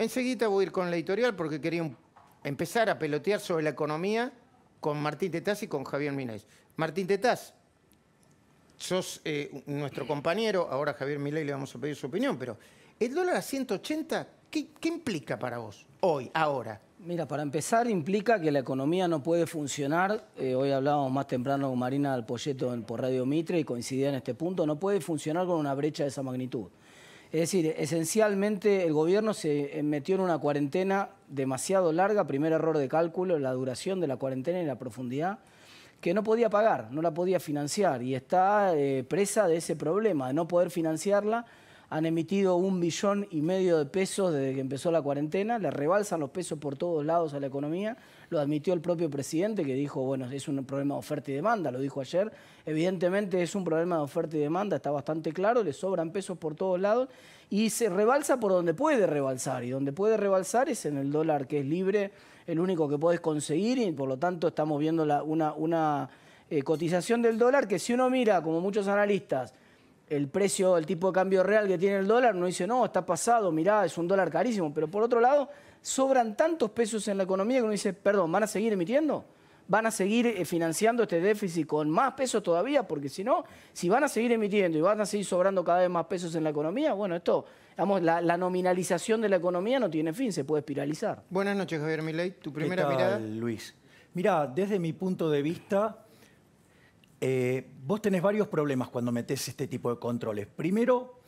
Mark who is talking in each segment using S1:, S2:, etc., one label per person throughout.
S1: Enseguida voy a ir con la editorial porque quería empezar a pelotear sobre la economía con Martín Tetaz y con Javier Milei. Martín Tetaz, sos eh, nuestro compañero, ahora Javier Milei le vamos a pedir su opinión, pero el dólar a 180, ¿qué, implica para vos hoy, ahora? Mira, para empezar implica que la economía no puede
S2: funcionar, eh, hoy hablábamos más temprano con Marina Poyeto por Radio Mitre y coincidía en este punto, no puede funcionar con una brecha de esa magnitud. Es decir, esencialmente el gobierno se eh, metió en una cuarentena demasiado larga, primer error de cálculo, la duración de la cuarentena y la profundidad, que no podía pagar, no la podía financiar y está eh, presa de ese problema de no poder financiarla han emitido un billón y medio de pesos desde que empezó la cuarentena, le rebalsan los pesos por todos lados a la economía, lo admitió el propio presidente que dijo, bueno, es un problema de oferta y demanda, lo dijo ayer, evidentemente es un problema de oferta y demanda, está bastante claro, le sobran pesos por todos lados y se rebalsa por donde puede rebalsar y donde puede rebalsar es en el dólar que es libre, el único que podés conseguir y por lo tanto estamos viendo una... Eh, cotización del dólar que si uno mira, como muchos analistas, el precio, el tipo de cambio real que tiene el dólar, uno dice, no, está pasado, mirá, es un dólar carísimo. Pero por otro lado, sobran tantos pesos en la economía que uno dice, perdón, ¿van a seguir emitiendo? ¿Van a seguir eh, financiando este déficit con más pesos todavía? Porque si no, si van a seguir emitiendo y van a seguir sobrando cada vez más pesos en la economía, bueno, esto, digamos, la, nominalización de la economía no tiene fin, se puede espiralizar.
S3: Buenas noches, Javier Milei. Tu primera mirada. Luis. Mira, desde mi punto de vista, eh, vos tenés varios problemas cuando metés este tipo de controles. Primero,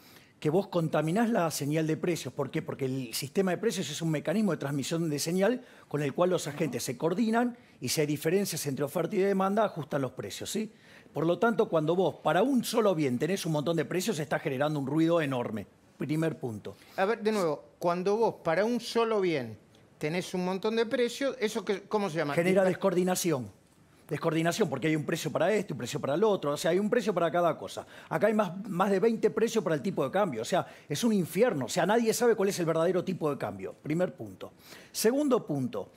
S3: que vos contaminás la señal de precios. ¿Por qué? Porque el sistema de precios es un mecanismo de transmisión de señal con el cual los agentes se coordinan y si hay diferencias entre oferta y demanda, ajustan los precios. ¿sí? Por lo tanto, cuando vos para un solo bien tenés un montón de precios, está generando un ruido enorme. Primer punto.
S1: A ver, de nuevo, cuando vos
S3: para un solo bien tenés un montón de precios, ¿eso que, cómo se llama? Genera descoordinación descoordinación, porque hay un precio para esto, un precio para el otro, o sea, hay un precio para cada cosa. Acá hay más, más de 20 precios para el tipo de cambio, o sea, es un infierno, o sea, nadie sabe cuál es el verdadero tipo de cambio, primer punto. Segundo punto,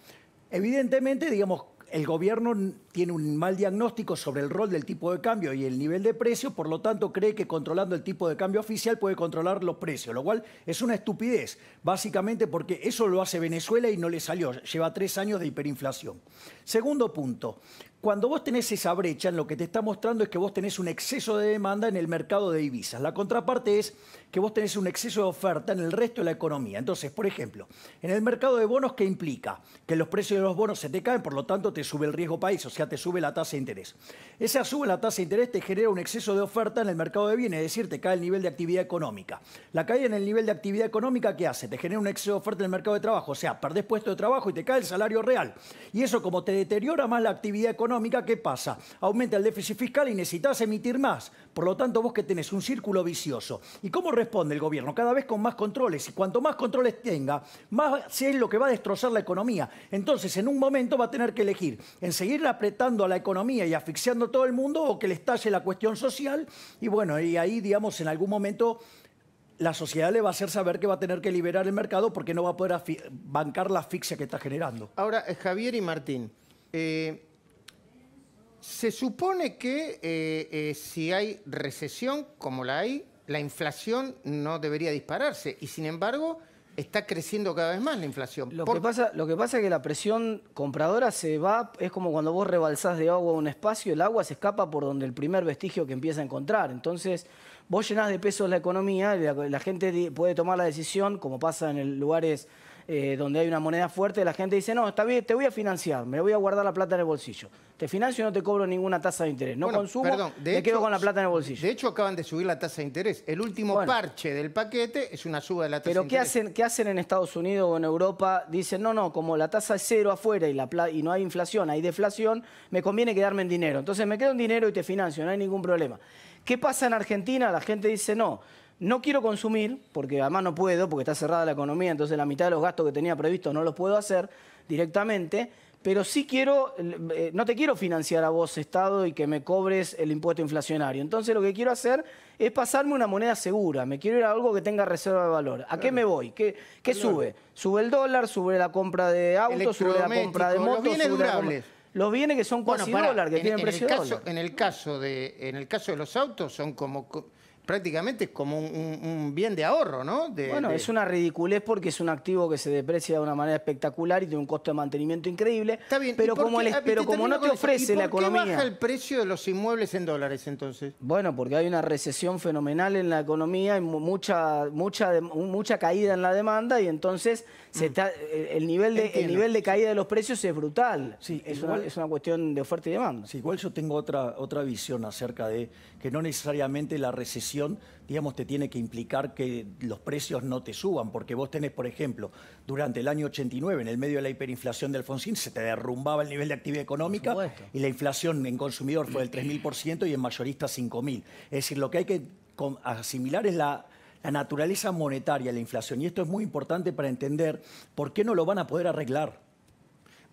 S3: evidentemente, digamos, el gobierno tiene un mal diagnóstico sobre el rol del tipo de cambio y el nivel de precio, por lo tanto cree que controlando el tipo de cambio oficial puede controlar los precios, lo cual es una estupidez, básicamente porque eso lo hace Venezuela y no le salió, lleva tres años de hiperinflación. Segundo punto, cuando vos tenés esa brecha, lo que te está mostrando es que vos tenés un exceso de demanda en el mercado de divisas. La contraparte es que vos tenés un exceso de oferta en el resto de la economía. Entonces, por ejemplo, en el mercado de bonos, ¿qué implica? Que los precios de los bonos se te caen, por lo tanto te sube el riesgo país, o sea, te sube la tasa de interés. Esa sube la tasa de interés te genera un exceso de oferta en el mercado de bienes, es decir, te cae el nivel de actividad económica. La caída en el nivel de actividad económica, ¿qué hace? Te genera un exceso de oferta en el mercado de trabajo, o sea, perdés puesto de trabajo y te cae el salario real. Y eso como te deteriora más la actividad económica, ¿qué pasa? Aumenta el déficit fiscal y necesitas emitir más. Por lo tanto, vos que tenés un círculo vicioso. ¿Y cómo responde el gobierno? Cada vez con más controles. Y cuanto más controles tenga, más es lo que va a destrozar la economía. Entonces, en un momento va a tener que elegir en seguir apretando a la economía y asfixiando a todo el mundo o que le estalle la cuestión social. Y bueno, y ahí, digamos, en algún momento la sociedad le va a hacer saber que va a tener que liberar el mercado porque no va a poder bancar la asfixia que está generando. Ahora, eh, Javier y Martín, eh,
S1: se supone que eh, eh, si hay recesión, como la hay, la inflación no debería dispararse. Y sin embargo, está creciendo cada vez más la inflación. Lo, que,
S2: pasa, es que la presión compradora se va, es como cuando vos rebalsás de agua un espacio, el agua se escapa por donde el primer vestigio que empieza a encontrar. Entonces, vos llenás de pesos la economía, la, la gente puede tomar la decisión, como pasa en lugares eh, donde hay una moneda fuerte, la gente dice, no, está bien, te voy a financiar, me voy a guardar la plata en el bolsillo. Te financio y no te cobro ninguna tasa de interés. No consumo, me quedo
S1: con la plata en el bolsillo. De hecho, acaban de subir la tasa de interés. El último parche del paquete es una suba de la tasa de interés. Pero ¿qué hacen, ¿qué hacen en Estados
S2: Unidos o en Europa? Dicen, no, no, como la tasa es cero afuera y, la y no hay inflación, hay deflación, me conviene quedarme en dinero. Entonces me quedo en dinero y te financio, no hay ningún problema. ¿Qué pasa en Argentina? La gente dice, no, no quiero consumir, porque además no puedo, porque está cerrada la economía, entonces la mitad de los gastos que tenía previsto no los puedo hacer directamente, pero sí quiero, eh, no te quiero financiar a vos, Estado, y que me cobres el impuesto inflacionario. Entonces lo que quiero hacer es pasarme una moneda segura, me quiero ir a algo que tenga reserva de valor. ¿A qué me voy? ¿Qué, sube? Sube el dólar, sube la compra de autos, sube la compra de motos, los bienes durables. los bienes que son cuasi dólar, que tienen precio el caso, dólar.
S1: de, en el caso de los autos son como prácticamente es como un, bien de ahorro, ¿no? bueno, es una
S2: ridiculez porque es un activo que se deprecia de una manera espectacular y tiene un costo de mantenimiento increíble. Está bien, pero como, no te ofrece la economía. ¿Por qué baja el
S1: precio de los inmuebles en dólares entonces? Bueno, porque hay una recesión
S2: fenomenal en la economía, hay mucha, mucha, mucha caída en la demanda y entonces se mm. está, el, nivel de, el nivel
S3: de caída de los precios es brutal. Sí, es, una, cuestión de oferta y demanda. Sí, igual yo tengo otra, otra visión acerca de que no necesariamente la recesión digamos, te tiene que implicar que los precios no te suban, porque vos tenés, por ejemplo, durante el año 89, en el medio de la hiperinflación de Alfonsín, se te derrumbaba el nivel de actividad económica y la inflación en consumidor fue del 3.000% y en mayorista 5.000. Es decir, lo que hay que asimilar es la la naturaleza monetaria de la inflación. Y esto es muy importante para entender por qué no lo van a poder arreglar.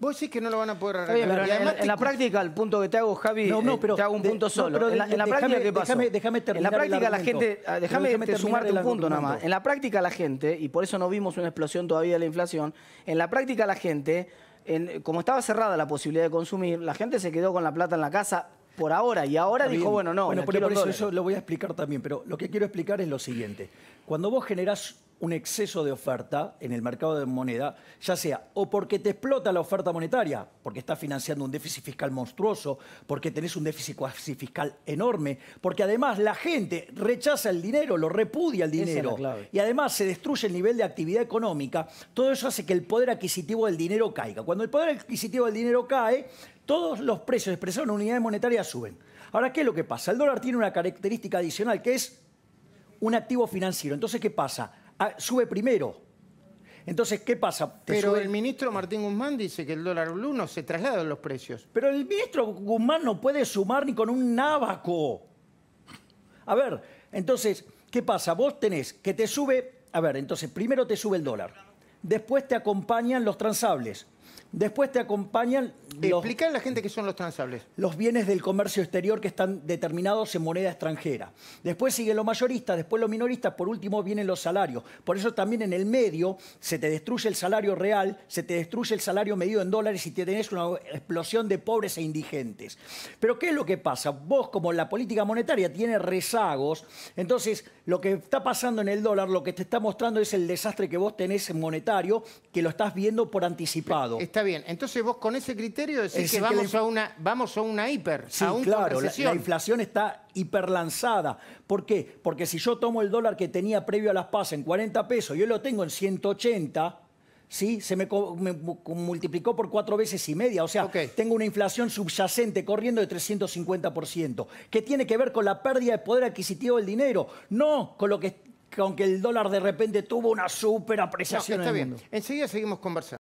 S1: Vos decís que no lo van a poder arreglar. en, la
S3: práctica, el punto que te hago, Javi, eh, te hago un punto solo. en la, práctica, ¿qué terminar en la práctica, la gente. Ah, déjame sumarte un punto nada más.
S2: En la práctica, la gente, y por eso no vimos una explosión todavía de la inflación, en la práctica, la gente. como estaba cerrada la posibilidad de consumir, la gente se quedó con la plata en la casa por ahora y ahora dijo, bueno, no. Bueno, por eso, eso
S3: lo voy a explicar también, pero lo que quiero explicar es lo siguiente. Cuando vos generás un exceso de oferta en el mercado de moneda, ya sea o porque te explota la oferta monetaria, porque estás financiando un déficit fiscal monstruoso, porque tenés un déficit fiscal enorme, porque además la gente rechaza el dinero, lo repudia el dinero, y además se destruye el nivel de actividad económica, todo eso hace que el poder adquisitivo del dinero caiga. Cuando el poder adquisitivo del dinero cae, todos los precios expresados en unidades monetarias suben. Ahora, ¿qué es lo que pasa? El dólar tiene una característica adicional que es un activo financiero. Entonces, ¿qué pasa? Ah, sube primero. Entonces, ¿qué pasa? Pero el ministro Martín Guzmán dice que el dólar blue no se traslada en los precios. Pero el ministro Guzmán no puede sumar ni con un nábaco. A ver, entonces, ¿qué pasa? Vos tenés que te sube, a ver, entonces primero te sube el dólar, después te acompañan los transables, Después te acompañan... Explican a la gente que son los transables. Los bienes del comercio exterior que están determinados en moneda extranjera. Después siguen lo mayoristas, después los minoristas, por último vienen los salarios. Por eso también en el medio se te destruye el salario real, se te destruye el salario medido en dólares y te tenés una explosión de pobres e indigentes. Pero ¿qué es lo que pasa? Vos, como la política monetaria tiene rezagos, entonces lo que está pasando en el dólar, lo que te está mostrando es el desastre que vos tenés en monetario, que lo estás viendo por anticipado. Está bien. Entonces vos con ese criterio decís que, vamos, a una, vamos a una hiper, sí, claro, la, inflación está hiperlanzada. ¿Por qué? Porque si yo tomo el dólar que tenía previo a las PAS en 40 pesos, yo lo tengo en 180... ¿Sí? Se me, multiplicó por cuatro veces y media. O sea, tengo una inflación subyacente corriendo de 350%, ¿Qué tiene que ver con la pérdida de poder adquisitivo del dinero, no con lo que, el dólar de repente tuvo una superapreciación. apreciación está en
S1: bien. Enseguida seguimos conversando.